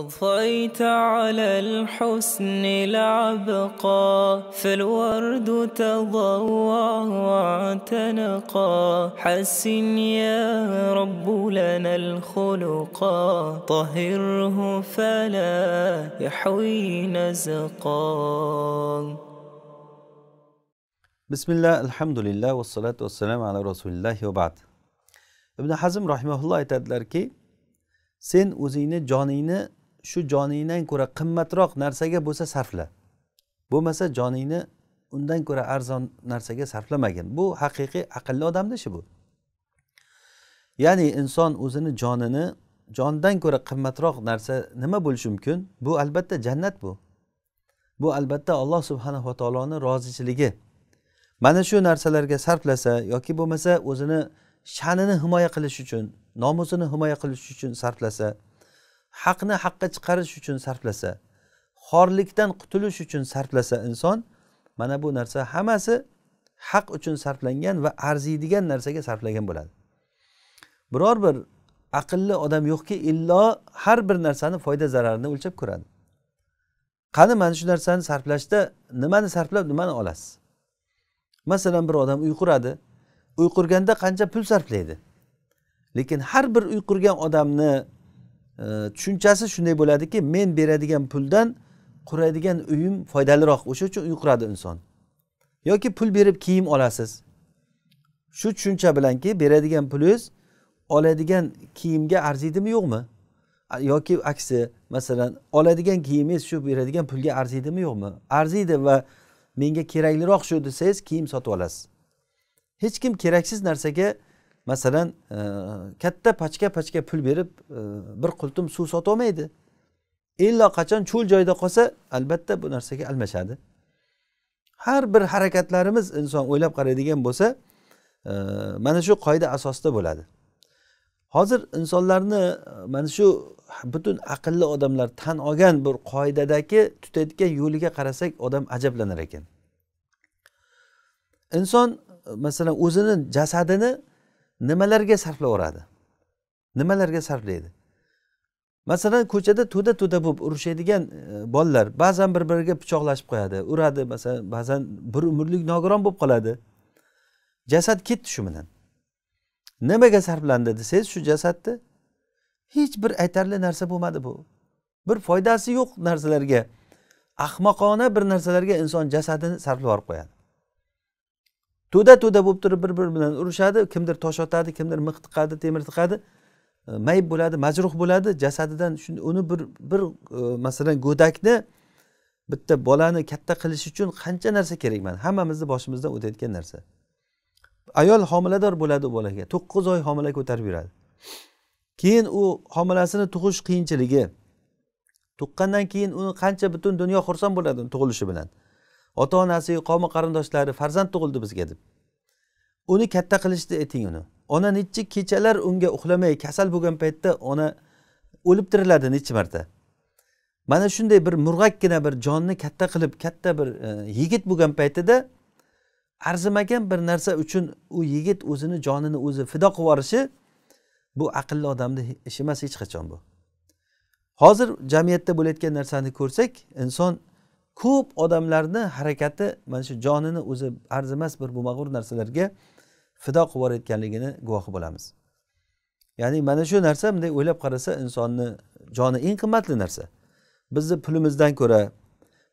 أضفيت على الحسن العبقى فالورد تضوع واعتنقا حسن يا رب لنا الخلقا طهره فلا يحوي نزقا بسم الله الحمد لله والصلاة والسلام على رسول الله وبعد ابن حزم رحمه الله كي سن o'zingni joningni shu joningdan ko'ra qimmatroq narsaga bo'lsa sarfla bo'lmasa joningni undan ko'ra arzon narsaga sarflamagin bu haqiqiy aqlli odamni ishi bu ya'ni inson o'zini jonini jondan ko'ra qimmatroq narsa nima bo'lishi mumkin bu albatta jannat bu bu albatta alloh subhanava taoloni rozichiligi mana shu narsalarga sarflasa yoki bo'lmasa o'zini sha'nini himoya qilish uchun nomusini himoya qilish uchun sarflasa haqni haqqa chiqarish uchun sarflasa xorlikdan qutulish uchun sarflasa inson mana bu narsa hammasi haq uchun sarflangan va arziydigan narsaga sarflagan bo'ladi biror bir aqlli odam yo'qki illo har bir narsani foyda zararini o'lchab ko'radi qani mana shu narsani sarflashda nimani sarflab nimani olasiz masalan bir odam uy quradi uy qurganda qancha pul sarflaydi lekin har bir uy qurgan odamni tushunchasi shunday bo'ladiki men beradigan puldan quradigan uyim foydaliroq o'sha uchun uy quradi inson yoki pul berib kiyim olasiz shu tushuncha bilanki beradigan pulingiz oladigan kiyimga arziydimi yo'qmi yoki aksi masalan oladigan kiyimingiz shu beradigan pulga arziydimi yo'qmi arziydi va menga kerakliroq shu desangiz kiyim sotib olasiz hech kim keraksiz narsaga masalan e, katta pachka pachka pul berib e, bir qultum suv sotolmaydi illo qachon cho'l joyda qolsa albatta bu narsaga almashadi har bir harakatlarimiz inson o'ylab qaraydigan bo'lsa e, mana shu qoida asosida bo'ladi hozir insonlarni mana shu butun aqlli odamlar tan olgan bir qoidadagi tutayotgan yo'liga qarasak odam ajablanar ekan inson masalan o'zini jasadini nimalarga sarflayveradi nimalarga sarflaydi masalan ko'chada to'da to'da bo'lib urushadigan e, bolalar ba'zan bir biriga pichoqlashib qo'yadi uradi masalan ba'zan bir umrlik nogiron bo'lib qoladi jasad ketdi shu bilan nimaga sarflandi desangiz shu jasadni hech bir aytarli narsa bo'lmadi bu bir foydasi yo'q narsalarga ahmoqona bir narsalarga inson jasadini sarflab yuborib qo'yadi to'da to'da bo'lib turib bir biri bilan urushadi kimdir tosh otadi kimdir mix tiqadi temir tiqadi e, mayib bo'ladi majruh bo'ladi jasadidan uni bir bir e, masalan go'dakni bitta bolani katta qilish uchun qancha narsa kerak mana hammamizni boshimizdan o'tayotgan narsa ayol homilador bo'ladi u bolaga to'qqiz oy homila ko'tarib yuradi keyin u homilasini tug'ish qiyinchiligi tuqqandan keyin uni qancha butun dunyo xursand bo'ladi tug'ilishi bilan ota onasi qavmi qarindoshlari farzand tug'ildi bizga deb uni katta qilishni ayting uni ona nechi kechalar unga uxlamay kasal bo'lgan paytda ona o'lib tiriladi nechi marta mana shunday bir murg'akkina bir jonni katta qilib katta bir e, yigit bo'lgan paytida arzimagan bir narsa uchun u yigit o'zini jonini o'zi fido qilib yuborishi bu aqlli odamni ishi emas hech qachon bu hozir jamiyatda bo'layotgan narsani ko'rsak inson ko'p odamlarni harakati mana shu jonini o'zi arzimas bir bo'lmag'ur narsalarga fido qilib yuborayotganligini guvohi bo'lamiz ya'ni mana shu narsa bunday o'ylab qarasa insonni joni eng qimmatli narsa bizni pulimizdan ko'ra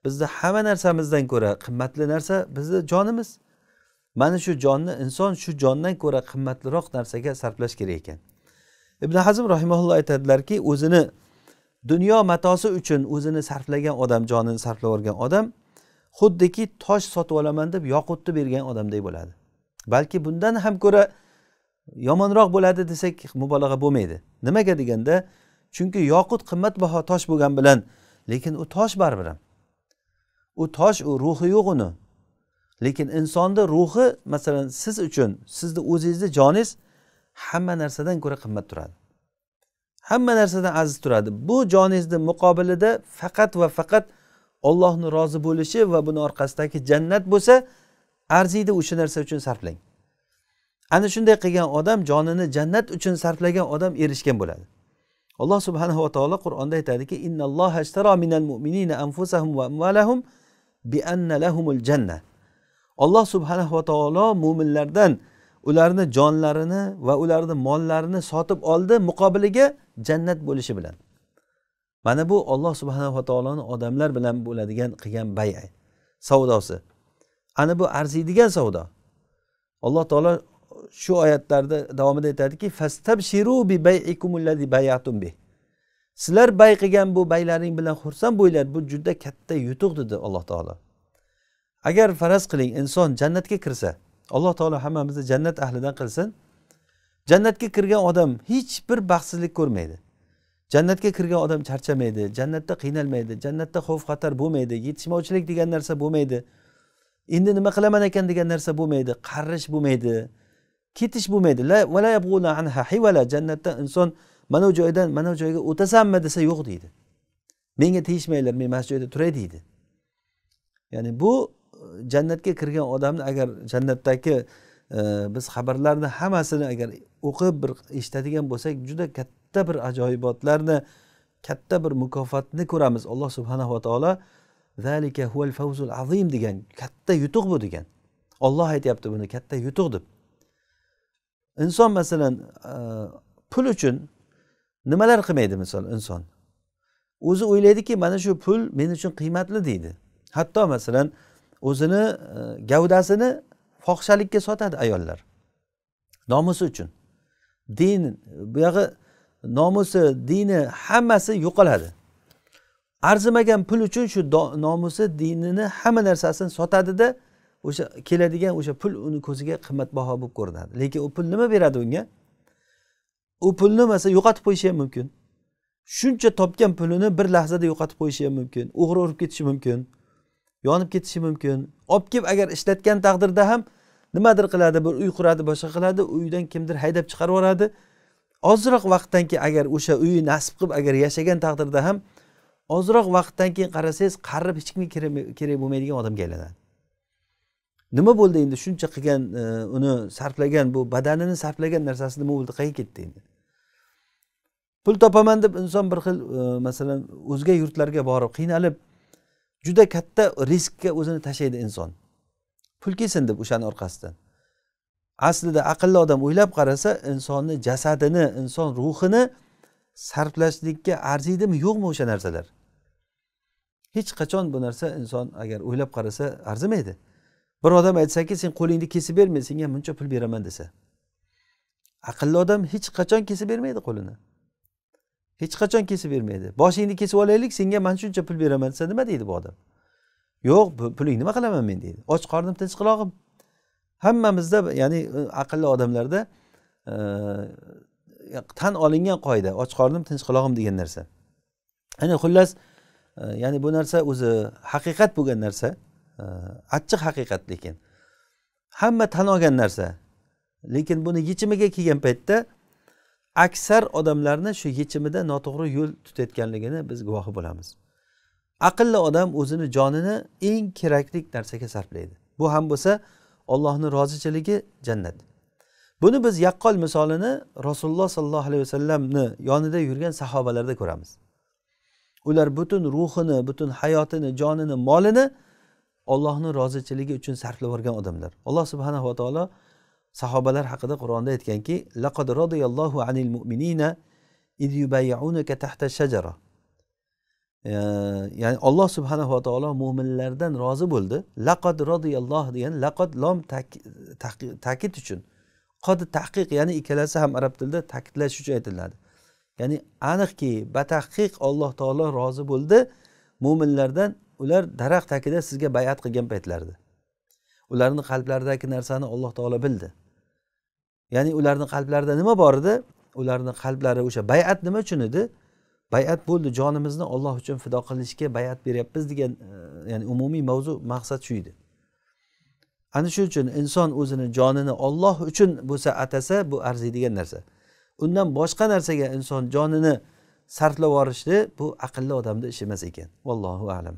bizni hamma narsamizdan ko'ra qimmatli narsa bizni jonimiz mana shu jonni inson shu jondan ko'ra qimmatliroq narsaga sarflash kerak ekan ibn hazm rahimaulloh aytadilarki o'zini dunyo matosi uchun o'zini sarflagan odam jonini sarflaborgan odam xuddiki tosh sotib olaman deb yoqutni bergan odamday bo'ladi balki bundan ham ko'ra yomonroq bo'ladi desak mubolag'a bo'lmaydi nimaga deganda chunki yoqut qimmatbaho tosh bo'lgani bilan lekin u tosh baribir ham u tosh u ruhi yo'q uni lekin insonni ruhi masalan siz uchun sizni o'zingizni joningiz hamma narsadan ko'ra qimmat turadi hamma narsadan aziz turadi bu joningizni muqobilida faqat va faqat ollohni rozi bo'lishi va buni orqasidagi jannat bo'lsa arziydi o'sha narsa uchun sarflang ana shunday qilgan odam jonini jannat uchun sarflagan odam erishgan bo'ladi alloh subhanahu va taolo qur'onda aytadiki innalloha ashtara minal mu'minina anfusahum va amwalahum bi anna lahumul janna alloh subhanahu va taolo mo'minlardan ularni jonlarini va ularni mollarini sotib oldi muqobiliga jannat bo'lishi bilan mana bu olloh subhanava taoloni odamlar bilan bo'ladigan qilgan bay'a savdosi ana bu arziydigan savdo alloh taolo shu oyatlarda davomida aytadiki fastabshiru bi bayikumulladhi bayatum bih sizlar bay qilgan bu baylaring bilan xursand bo'linglar bu juda katta yutuq dedi alloh taolo agar faraz qiling inson jannatga kirsa alloh taolo hammamizni jannat ahlidan qilsin jannatga kirgan odam hech bir baxtsizlik ko'rmaydi jannatga kirgan odam charchamaydi jannatda qiynalmaydi jannatda xavf xatar bo'lmaydi yetishmovchilik degan narsa bo'lmaydi endi nima qilaman ekan degan narsa bo'lmaydi qarish bo'lmaydi ketish bo'lmaydi jannatda inson mana bu joydan mana bu joyga o'tasanmi desa yo'q deydi menga tegishmanglar men mana shu joyda turay deydi ya'ni bu jannatga kirgan odamni agar jannatdagi biz xabarlarni hammasini agar o'qib bir eshitadigan bo'lsak juda katta bir ajoyibotlarni katta bir mukofotni ko'ramiz alloh subhanava taolo zalika huval fawzul azim degan katta yutuq bu degan olloh aytyapti buni katta yutuq deb inson masalan e, pul uchun nimalar qilmaydi misol inson o'zi o'ylaydiki mana shu pul men uchun qiymatli deydi hatto masalan o'zini e, gavdasini fohishalikka sotadi ayollar nomusi uchun din buyog'i nomusi dini hammasi yo'qoladi arzimagan pul uchun shu nomusi dinini hamma narsasini sotadida o'sha keladigan o'sha pul uni ko'ziga qimmatbaho bo'lib ko'rinadi lekin u pul nima beradi unga u pulni masalan yo'qotib qo'yishi ham mumkin shuncha topgan pulini bir lahzada yo'qotib qo'yishi ham mumkin o'g'ri urib ketishi mumkin yonib ketishi mumkin olib kelib agar ishlatgan taqdirda ham nimadir qiladi bir uy quradi boshqa qiladi uydan kimdir haydab chiqarib yuboradi ozroq vaqtdan keyin agar o'sha uyi nasib qilib agar yashagan taqdirda ham ozroq vaqtdan keyin qarasangiz qarib hech kimga kerak bo'lmaydigan odamga aylanadi nima bo'ldi endi shuncha qilgan e, uni sarflagan bu badanini sarflagan narsasi nima bo'ldi qayerga ketdi endi pul topaman deb inson bir xil e, masalan o'zga yurtlarga borib qiynalib juda katta riskka o'zini tashlaydi inson pul kelsin deb o'shani orqasidan aslida aqlli odam o'ylab qarasa insonni jasadini inson ruhini sarflashlikka arziydimi yo'qmi o'sha narsalar hech qachon bu narsa inson agar o'ylab qarasa arzimaydi bir odam aytsaki sen qo'lingni kesib berma senga buncha pul beraman desa aqlli odam hech qachon kesib bermaydi qo'lini hech qachon kesib bermaydi boshingni kesib olaylik senga mana shuncha pul beraman desa nima deydi bu odam yo'q pulingni nima qilaman men deydi och qornim tinch qulog'im hammamizda ya'ni e, aqlli odamlarda e, tan olingan qoida och qornim tinch qulog'im degan narsa ana xullas e, ya'ni bu narsa o'zi haqiqat bo'lgan narsa achchiq haqiqat lekin hamma tan olgan narsa lekin buni yechimiga kelgan paytda aksar odamlarni shu yechimida noto'g'ri yo'l tutayotganligini biz guvohi bo'lamiz aqlli odam o'zini jonini eng kerakli narsaga sarflaydi bu ham bo'lsa ollohni rozichiligi jannat buni biz yaqqol misolini rasululloh sollallohu alayhi vasallamni yonida yurgan sahobalarda ko'ramiz ular butun ruhini butun hayotini jonini molini ollohni rozichiligi uchun sarflab yuborgan odamlar alloh subhanava taolo sahobalar haqida qur'onda aytganki laqad roziyallohu anil mu'minina id yubayyaunaka tahta shajara ya'ni alloh subhanahu va taolo mo'minlardan rozi bo'ldi laqad roziyalloh degan laqad lom ta'kid uchun qod tahqiq ya'ni ikkalasi ham arab tilida ta'kidlash uchun aytiladi ya'ni aniqki batahqiq alloh taolo rozi bo'ldi mo'minlardan ular daraxt tagida sizga bayat qilgan paytlarida ularni qalblaridagi narsani alloh taolo bildi ya'ni ularni qalblarida nima bor edi ularni qalblari o'sha bay'at nima uchun edi bay'at bo'ldi jonimizni olloh uchun fido qilishga bay'at beryapmiz degan e, ya'ni umumiy mavzu maqsad shu edi ana shuning uchun inson o'zini jonini olloh uchun bo'lsa atasa bu arziydigan narsa undan boshqa narsaga inson jonini sarflab yuborishni bu aqlli odamni ishi emas ekan vallohu alam